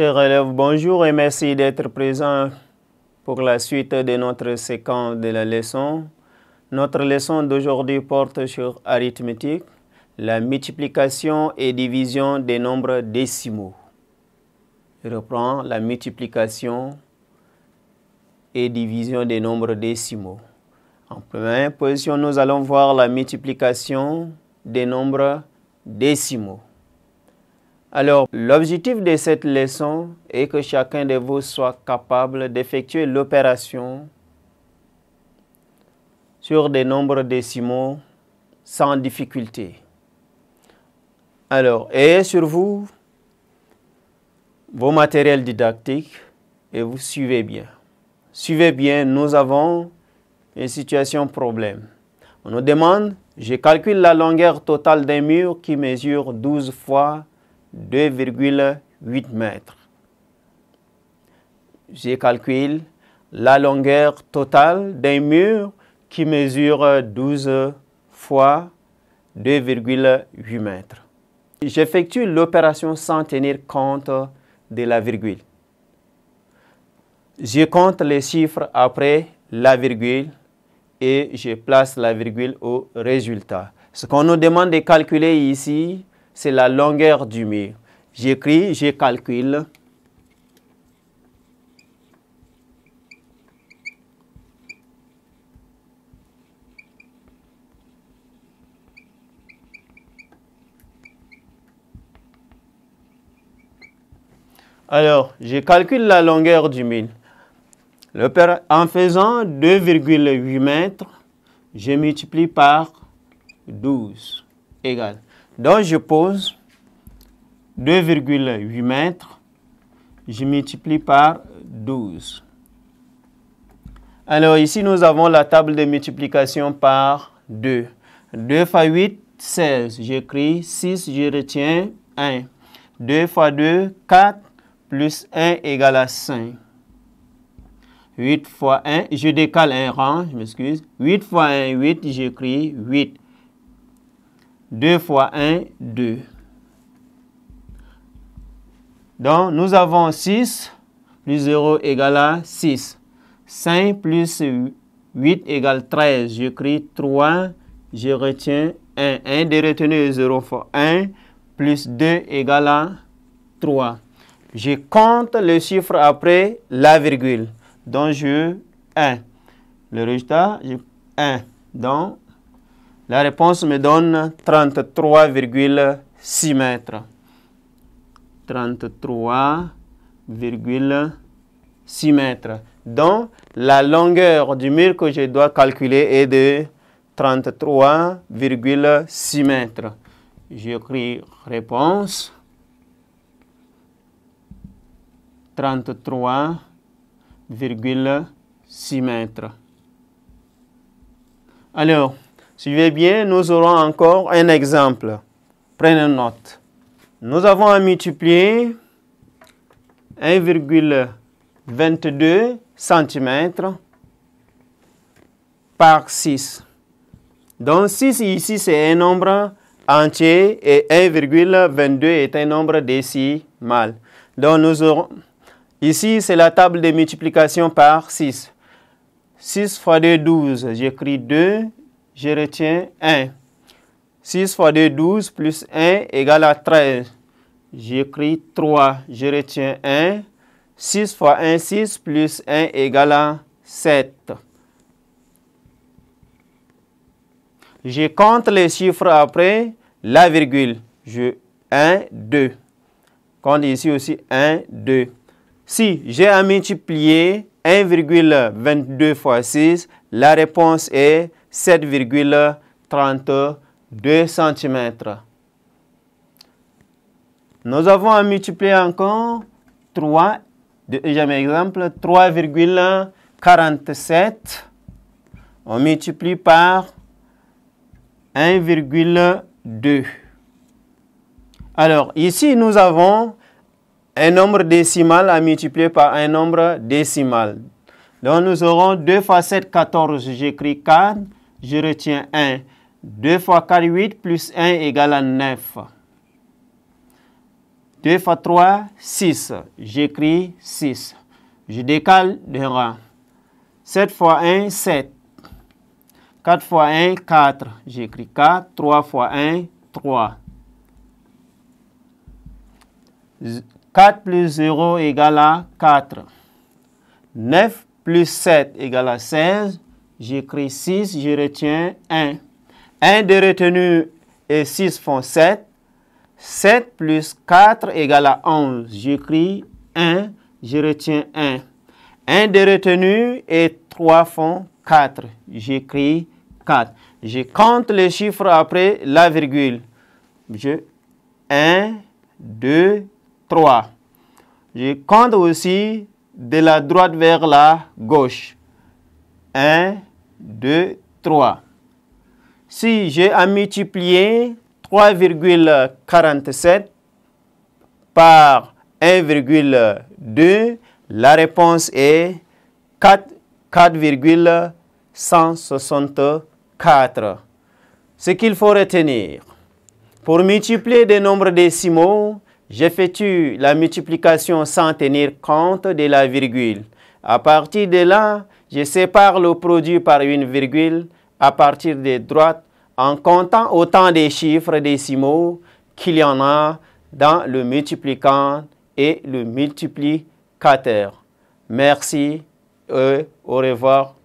Chers élèves, bonjour et merci d'être présents pour la suite de notre séquence de la leçon. Notre leçon d'aujourd'hui porte sur arithmétique, la multiplication et division des nombres décimaux. Je reprends la multiplication et division des nombres décimaux. En première position, nous allons voir la multiplication des nombres décimaux. Alors, l'objectif de cette leçon est que chacun de vous soit capable d'effectuer l'opération sur des nombres décimaux sans difficulté. Alors, ayez sur vous vos matériels didactiques et vous suivez bien. Suivez bien, nous avons une situation problème. On nous demande, je calcule la longueur totale d'un mur qui mesure 12 fois 2,8 mètres. Je calcule la longueur totale d'un mur qui mesure 12 fois 2,8 mètres. J'effectue l'opération sans tenir compte de la virgule. Je compte les chiffres après la virgule et je place la virgule au résultat. Ce qu'on nous demande de calculer ici, c'est la longueur du mur. J'écris, je calcule. Alors, je calcule la longueur du mur. En faisant 2,8 mètres, je multiplie par 12 égale donc je pose 2,8 mètres, je multiplie par 12. Alors ici, nous avons la table de multiplication par 2. 2 fois 8, 16. J'écris 6, je retiens 1. 2 fois 2, 4, plus 1 égale à 5. 8 fois 1, je décale un rang, je m'excuse. 8 fois 1, 8, j'écris 8. 2 fois 1, 2. Donc, nous avons 6 plus 0 égale à 6. 5 plus 8 égale 13. J'écris 3, je retiens 1. 1 de est 0 fois 1 plus 2 égale à 3. Je compte le chiffre après la virgule. Donc, je 1. Le résultat, je 1. Donc, la réponse me donne 33,6 mètres. 33,6 mètres. Donc, la longueur du mur que je dois calculer est de 33,6 mètres. J'écris réponse 33,6 mètres. Alors, Suivez bien, nous aurons encore un exemple. Prenez note. Nous avons à multiplier 1,22 cm par 6. Donc 6 ici c'est un nombre entier et 1,22 est un nombre décimal. Donc nous aurons... Ici c'est la table de multiplication par 6. 6 fois 2, 12. J'écris 2 je retiens 1. 6 fois 2, 12 plus 1 égale à 13. J'écris 3, je retiens 1. 6 fois 1, 6 plus 1 égale à 7. Je compte les chiffres après la virgule. Je 1, 2. Compte ici aussi 1, 2. Si j'ai à multiplier 1,22 fois 6, la réponse est 7,32 cm. Nous avons à multiplier encore 3, deuxième exemple, 3,47. On multiplie par 1,2. Alors, ici, nous avons un nombre décimal à multiplier par un nombre décimal. Donc, nous aurons 2 fois 7, 14. J'écris 4 je retiens 1. 2 fois 4, 8 plus 1 égale à 9. 2 fois 3, 6. J'écris 6. Je décale de rang. 7 fois 1, 7. 4 fois 1, 4. J'écris 4. 3 fois 1, 3. 4 plus 0 égale à 4. 9 plus 7 égale à 16. J'écris 6, je retiens 1. 1 de retenue et 6 font 7. 7 plus 4 égale à 11. J'écris 1, je retiens 1. 1 de retenue et 3 font 4. J'écris 4. Je compte les chiffres après la virgule. Je, 1, 2, 3. Je compte aussi de la droite vers la gauche. 1, 2, 3. Si j'ai à multiplier 3,47 par 1,2, la réponse est 4,164. Ce qu'il faut retenir, pour multiplier des nombres décimaux, j'effectue la multiplication sans tenir compte de la virgule. À partir de là, je sépare le produit par une virgule à partir des droites en comptant autant de chiffres décimaux qu'il y en a dans le multiplicant et le multiplicateur. Merci et au revoir.